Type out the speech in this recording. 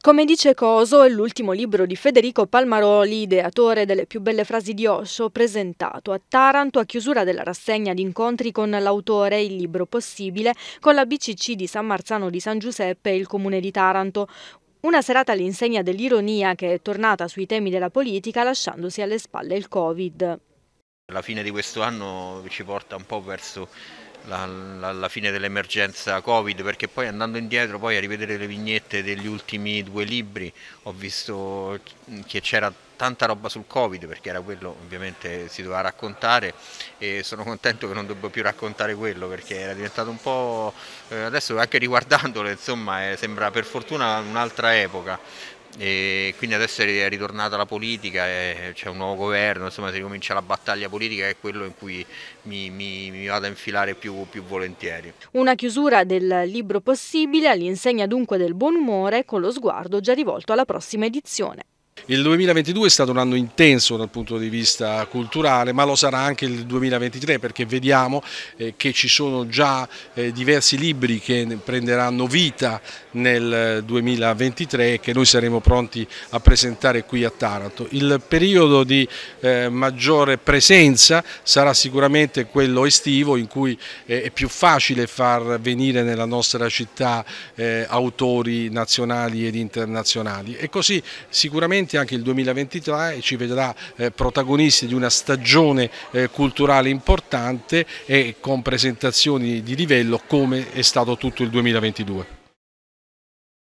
Come dice Coso, è l'ultimo libro di Federico Palmaroli, ideatore delle più belle frasi di Osho, presentato a Taranto a chiusura della rassegna di incontri con l'autore Il libro possibile con la BCC di San Marzano di San Giuseppe e il Comune di Taranto. Una serata all'insegna dell'ironia che è tornata sui temi della politica lasciandosi alle spalle il Covid. La fine di questo anno ci porta un po' verso la, la, la fine dell'emergenza Covid, perché poi andando indietro, poi a rivedere le vignette degli ultimi due libri, ho visto che c'era tanta roba sul Covid, perché era quello ovviamente si doveva raccontare e sono contento che non devo più raccontare quello, perché era diventato un po'... Eh, adesso anche riguardandolo, insomma, eh, sembra per fortuna un'altra epoca, e quindi adesso è ritornata la politica, c'è un nuovo governo, insomma si ricomincia la battaglia politica che è quello in cui mi, mi, mi vado a infilare più, più, volentieri. Una chiusura del libro possibile all'insegna dunque del buon umore con lo sguardo già rivolto alla prossima edizione. Il 2022 è stato un anno intenso dal punto di vista culturale, ma lo sarà anche il 2023 perché vediamo eh, che ci sono già eh, diversi libri che prenderanno vita nel 2023 e che noi saremo pronti a presentare qui a Taranto. Il periodo di eh, maggiore presenza sarà sicuramente quello estivo in cui è più facile far venire nella nostra città autori nazionali ed internazionali e così sicuramente anche il 2023 e ci vedrà eh, protagonisti di una stagione eh, culturale importante e con presentazioni di livello come è stato tutto il 2022.